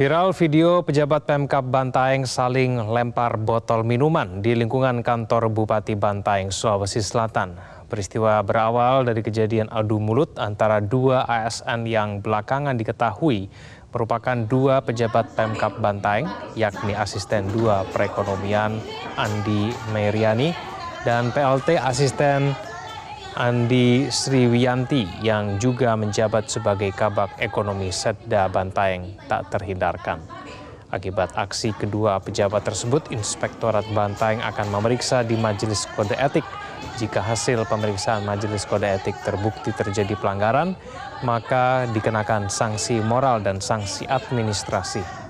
Viral video pejabat Pemkap Bantaeng saling lempar botol minuman di lingkungan kantor Bupati Bantaeng, Sulawesi Selatan. Peristiwa berawal dari kejadian adu mulut antara dua ASN yang belakangan diketahui merupakan dua pejabat Pemkap Bantaeng, yakni asisten dua perekonomian Andi Meriani dan PLT asisten Andi Sriwiyanti yang juga menjabat sebagai Kabak Ekonomi Setda Bantaeng tak terhindarkan. Akibat aksi kedua pejabat tersebut, Inspektorat Bantaeng akan memeriksa di Majelis Kode Etik. Jika hasil pemeriksaan Majelis Kode Etik terbukti terjadi pelanggaran, maka dikenakan sanksi moral dan sanksi administrasi.